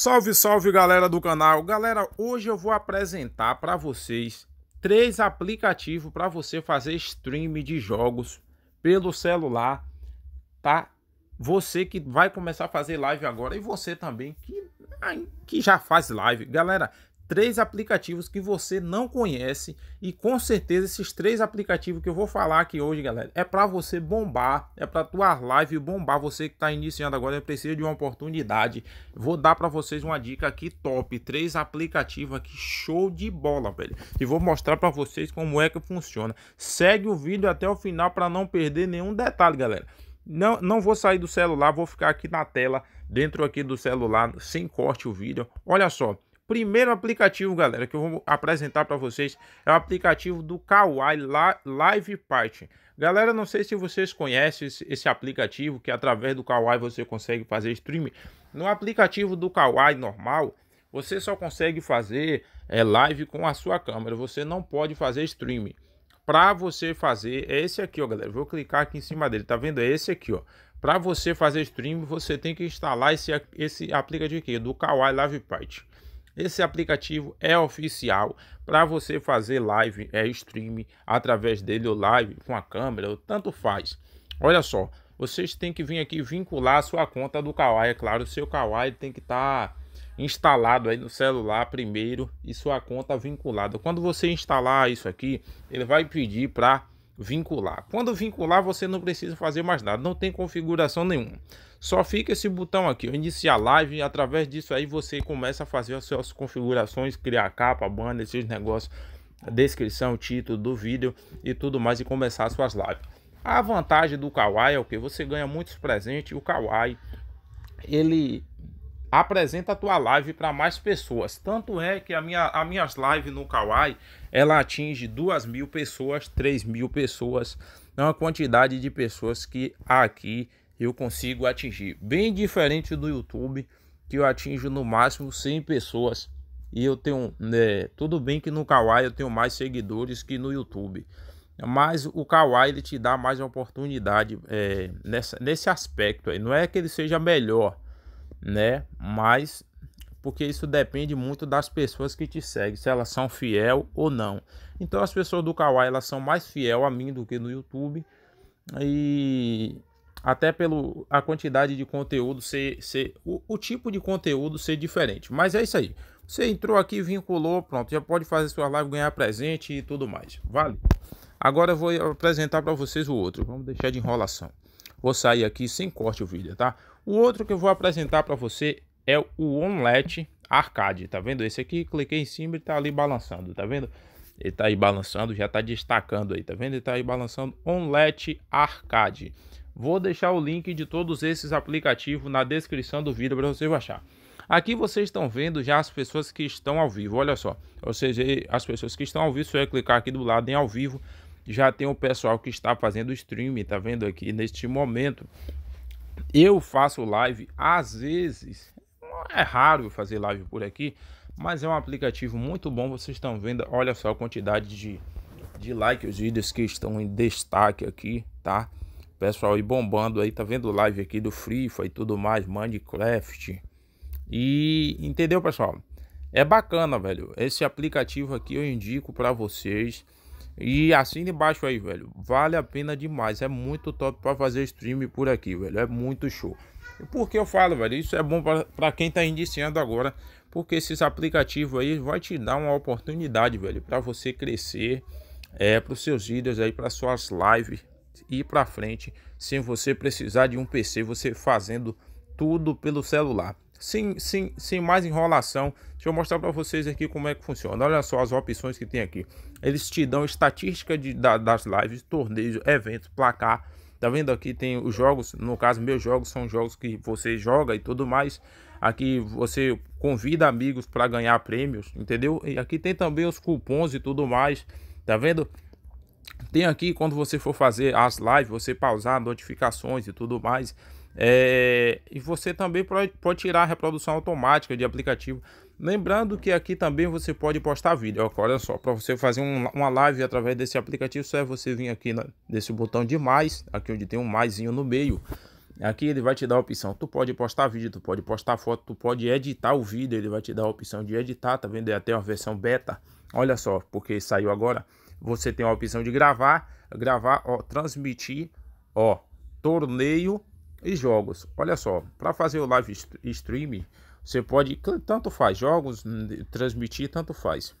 Salve, salve galera do canal. Galera, hoje eu vou apresentar para vocês três aplicativos para você fazer stream de jogos pelo celular, tá? Você que vai começar a fazer live agora e você também que, que já faz live. Galera, três aplicativos que você não conhece e com certeza esses três aplicativos que eu vou falar aqui hoje, galera, é para você bombar, é para tua live bombar, você que está iniciando agora precisa de uma oportunidade. Vou dar para vocês uma dica aqui top, três aplicativos aqui show de bola, velho. E vou mostrar para vocês como é que funciona. Segue o vídeo até o final para não perder nenhum detalhe, galera. Não, não vou sair do celular, vou ficar aqui na tela, dentro aqui do celular, sem corte o vídeo. Olha só, Primeiro aplicativo, galera, que eu vou apresentar para vocês é o aplicativo do Kawaii Live Party. Galera, não sei se vocês conhecem esse aplicativo que através do Kawaii você consegue fazer streaming. No aplicativo do Kawaii normal, você só consegue fazer é, live com a sua câmera, você não pode fazer streaming. Para você fazer, é esse aqui, ó, galera. Vou clicar aqui em cima dele, tá vendo? É esse aqui, ó. Para você fazer streaming, você tem que instalar esse, esse aplicativo aqui, do Kawaii Live Party. Esse aplicativo é oficial para você fazer live, é stream através dele ou live com a câmera, tanto faz. Olha só, vocês têm que vir aqui vincular a sua conta do Kawaii, é claro, o seu Kawaii tem que estar tá instalado aí no celular primeiro e sua conta vinculada. Quando você instalar isso aqui, ele vai pedir para vincular. Quando vincular, você não precisa fazer mais nada, não tem configuração nenhuma. Só fica esse botão aqui, iniciar live, através disso aí você começa a fazer as suas configurações, criar capa, banner, esses negócios, descrição, título do vídeo e tudo mais e começar as suas lives. A vantagem do Kawaii é o que você ganha muitos presentes, o Kawaii ele apresenta a tua live para mais pessoas. Tanto é que a minha, as minhas lives no Kawaii, ela atinge 2 mil pessoas, 3 mil pessoas. É uma quantidade de pessoas que aqui eu consigo atingir. Bem diferente do YouTube, que eu atinjo no máximo 100 pessoas. E eu tenho, né, tudo bem que no Kawaii eu tenho mais seguidores que no YouTube. Mas o Kawaii ele te dá mais oportunidade é, nessa, nesse aspecto aí. Não é que ele seja melhor, né? Mas porque isso depende muito das pessoas que te seguem, se elas são fiel ou não. Então as pessoas do Kawaii elas são mais fiel a mim do que no YouTube e até pelo a quantidade de conteúdo ser, ser o, o tipo de conteúdo ser diferente. Mas é isso aí. Você entrou aqui, vinculou, pronto, já pode fazer sua live, ganhar presente e tudo mais. Vale. Agora eu vou apresentar para vocês o outro. Vamos deixar de enrolação. Vou sair aqui sem corte o vídeo, tá? O outro que eu vou apresentar para você é o OnLet Arcade, tá vendo? Esse aqui, cliquei em cima e tá ali balançando, tá vendo? Ele tá aí balançando, já tá destacando aí, tá vendo? Ele tá aí balançando OnLet Arcade. Vou deixar o link de todos esses aplicativos na descrição do vídeo para você baixar. Aqui vocês estão vendo já as pessoas que estão ao vivo, olha só. Ou seja, as pessoas que estão ao vivo, se eu clicar aqui do lado em ao vivo, já tem o pessoal que está fazendo stream, tá vendo aqui neste momento. Eu faço live às vezes, é raro eu fazer live por aqui, mas é um aplicativo muito bom. Vocês estão vendo, olha só a quantidade de, de like os vídeos que estão em destaque aqui, tá? Pessoal aí bombando aí, tá vendo live aqui do Fire e tudo mais, Minecraft. E entendeu, pessoal? É bacana, velho. Esse aplicativo aqui eu indico para vocês. E assina embaixo aí, velho. Vale a pena demais. É muito top para fazer stream por aqui, velho. É muito show. Por que eu falo, velho? Isso é bom para quem tá iniciando agora. Porque esses aplicativos aí vai te dar uma oportunidade, velho, para você crescer, é, para os seus vídeos aí, para suas lives ir para frente, sem você precisar de um PC, você fazendo tudo pelo celular sem, sem, sem mais enrolação. Deixa eu mostrar para vocês aqui como é que funciona. Olha só as opções que tem aqui. Eles te dão estatística de, da, das lives, torneios, eventos, placar. Tá vendo aqui tem os jogos, no caso meus jogos são jogos que você joga e tudo mais. Aqui você convida amigos para ganhar prêmios, entendeu? E aqui tem também os cupons e tudo mais. Tá vendo? Tem aqui quando você for fazer as lives, você pausar notificações e tudo mais. É, e você também pode, tirar a reprodução automática de aplicativo. Lembrando que aqui também você pode postar vídeo. Olha só, para você fazer um, uma live através desse aplicativo, só é você vir aqui na, nesse botão de mais, aqui onde tem um maisinho no meio. Aqui ele vai te dar a opção, tu pode postar vídeo, tu pode postar foto, tu pode editar o vídeo, ele vai te dar a opção de editar, tá vendo? É até uma versão beta. Olha só, porque saiu agora. Você tem a opção de gravar, gravar, ó, transmitir, ó, torneio e jogos. Olha só, para fazer o live stream, você pode tanto faz jogos, transmitir tanto faz.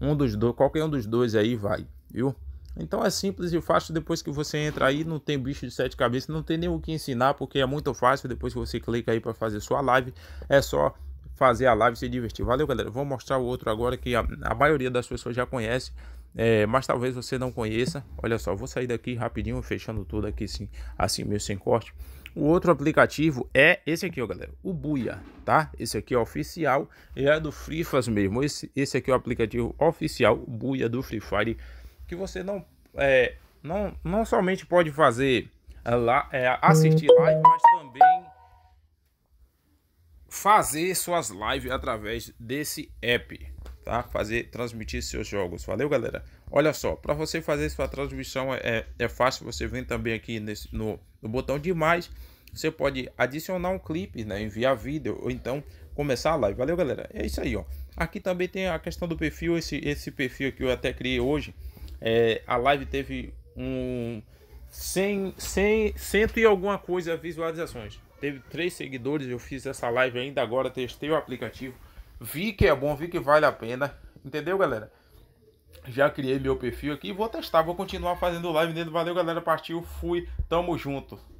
Um dos dois, qualquer um dos dois aí vai, viu? Então é simples e fácil depois que você entra aí, não tem bicho de sete cabeças, não tem nem o que ensinar, porque é muito fácil depois que você clica aí para fazer sua live, é só fazer a live e se divertir. Valeu, galera. Vou mostrar o outro agora que a, a maioria das pessoas já conhece, é, mas talvez você não conheça. Olha só, vou sair daqui rapidinho, fechando tudo aqui sim, assim meio sem corte. O outro aplicativo é esse aqui, ó, galera, o Buia, tá? Esse aqui é oficial, é do Free Fire mesmo. Esse, esse aqui é o aplicativo oficial Buia do Free Fire, que você não, é, não, não somente pode fazer é, lá, é, assistir live, mas também fazer suas lives através desse app, fazer transmitir seus jogos. Valeu, galera? Olha só, para você fazer sua transmissão é, é fácil, você vem também aqui nesse, no, no botão de mais, você pode adicionar um clipe, né, enviar vídeo ou então começar a live. Valeu, galera? É isso aí, ó. Aqui também tem a questão do perfil, esse, esse perfil que eu até criei hoje, é, a live teve um 100, 100, cento e alguma coisa visualizações. Teve três seguidores, eu fiz essa live ainda agora, testei o aplicativo Vi que é bom, vi que vale a pena. Entendeu, galera? Já criei meu perfil aqui. Vou testar, vou continuar fazendo live dentro. Valeu, galera. Partiu, fui. Tamo junto.